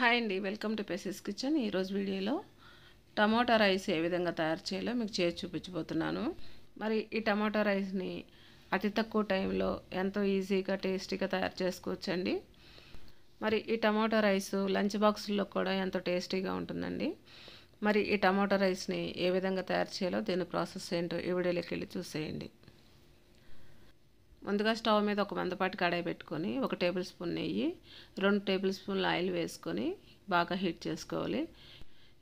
hi అండి welcome to పెసెస్ kitchen ఈరోజు వీడియోలో టమాటా రైస్ ఏ విధంగా తయారు చేయాలో మీకు చేసి చూపించబోతున్నాను మరి ఈ టమాటా రైస్ని అతి తక్కువ టైంలో ఎంతో ఈజీగా టేస్టీగా తయారు చేసుకోవచ్చండి మరి ఈ టమాటా రైస్ లంచ్ బాక్స్లో కూడా ఎంతో టేస్టీగా ఉంటుందండి మరి ఈ టమాటా రైస్ని ఏ విధంగా తయారు చేయాలో దీని ప్రాసెస్ ఏంటో ఈ వీడియోలోకి వెళ్ళి చూసేయండి ముందుగా స్టవ్ మీద ఒక మందపాటి కడాయి పెట్టుకొని ఒక టేబుల్ స్పూన్ నెయ్యి రెండు టేబుల్ స్పూన్లు ఆయిల్ వేసుకొని బాగా హీట్ చేసుకోవాలి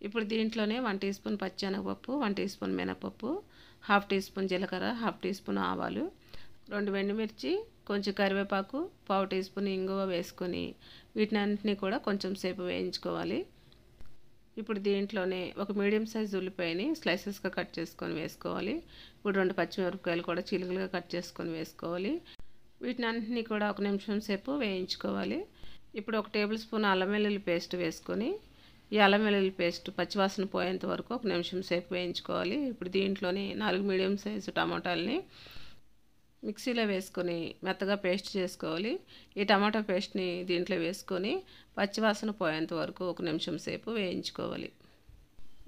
ఇప్పుడు దీంట్లోనే వన్ టీ స్పూన్ పచ్చెనగపప్పు వన్ టీ స్పూన్ మినపప్పు హాఫ్ టీ స్పూన్ జీలకర్ర హాఫ్ టీ స్పూన్ ఆవాలు రెండు వెండిమిర్చి కొంచెం కరివేపాకు పావు టీ స్పూన్ ఇంగువ వేసుకొని వీటినన్నింటినీ అన్నింటినీ కూడా కొంచెం సేపు వేయించుకోవాలి ఇప్పుడు దీంట్లోనే ఒక మీడియం సైజ్ ఉల్లిపాయని స్లైసెస్గా కట్ చేసుకొని వేసుకోవాలి ఇప్పుడు రెండు పచ్చిమిరపకాయలు కూడా చిలుకలుగా కట్ చేసుకొని వేసుకోవాలి వీటిని అన్నింటినీ కూడా ఒక నిమిషం సేపు వేయించుకోవాలి ఇప్పుడు ఒక టేబుల్ స్పూన్ అల్లం వెల్లుల్లి పేస్ట్ వేసుకొని ఈ అల్లం వెల్లుల్లి పేస్ట్ పచ్చివాసన పోయేంత వరకు ఒక నిమిషం సేపు వేయించుకోవాలి ఇప్పుడు దీంట్లోనే నాలుగు మీడియం సైజు టమాటాలని మిక్సీలో వేసుకొని మెత్తగా పేస్ట్ చేసుకోవాలి ఈ టమాటా పేస్ట్ని దీంట్లో వేసుకొని పచ్చివాసన పోయేంత వరకు ఒక నిమిషం సేపు వేయించుకోవాలి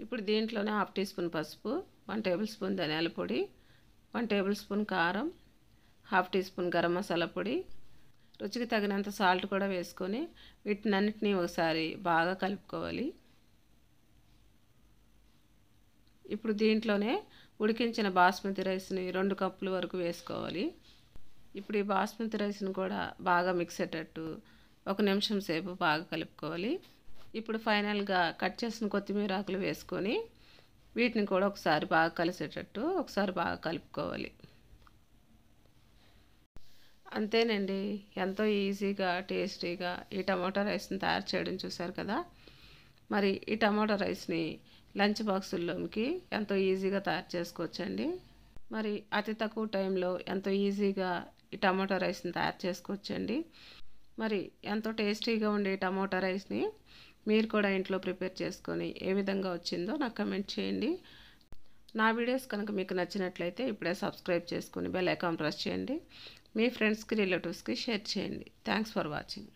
ఇప్పుడు దీంట్లోనే హాఫ్ టీ స్పూన్ పసుపు వన్ టేబుల్ స్పూన్ ధనియాల పొడి వన్ టేబుల్ స్పూన్ కారం half teaspoon garam masala పొడి రుచికి తగినంత సాల్ట్ కూడా వేసుకొని వీటినన్నిటినీ ఒకసారి బాగా కలుపుకోవాలి ఇప్పుడు దీంట్లోనే ఉడికించిన బాస్మతి రైస్ని రెండు కప్పుల వరకు వేసుకోవాలి ఇప్పుడు ఈ బాస్మతి రైస్ని కూడా బాగా మిక్స్ అయ్యేటట్టు ఒక నిమిషం సేపు బాగా కలుపుకోవాలి ఇప్పుడు ఫైనల్గా కట్ చేసిన కొత్తిమీర ఆకులు వేసుకొని వీటిని కూడా ఒకసారి బాగా కలిసేటట్టు ఒకసారి బాగా కలుపుకోవాలి అంతేనండి ఎంతో ఈజీగా టేస్టీగా ఈ టమాటా రైస్ని తయారు చేయడం చూశారు కదా మరి ఈ టమాటా రైస్ని లంచ్ బాక్సుల్లోకి ఎంతో ఈజీగా తయారు చేసుకోవచ్చండి మరి అతి తక్కువ టైంలో ఎంతో ఈజీగా ఈ టమాటా రైస్ని తయారు చేసుకోవచ్చండి మరి ఎంతో టేస్టీగా ఉండే టమాటా రైస్ని మీరు కూడా ఇంట్లో ప్రిపేర్ చేసుకొని ఏ విధంగా వచ్చిందో నాకు కమెంట్ చేయండి నా వీడియోస్ కనుక మీకు నచ్చినట్లయితే ఇప్పుడే సబ్స్క్రైబ్ చేసుకుని బెల్ ఐకాన్ ప్రెస్ చేయండి మీ ఫ్రెండ్స్కి రిలేటివ్స్కి షేర్ చేయండి థ్యాంక్స్ ఫర్ వాచింగ్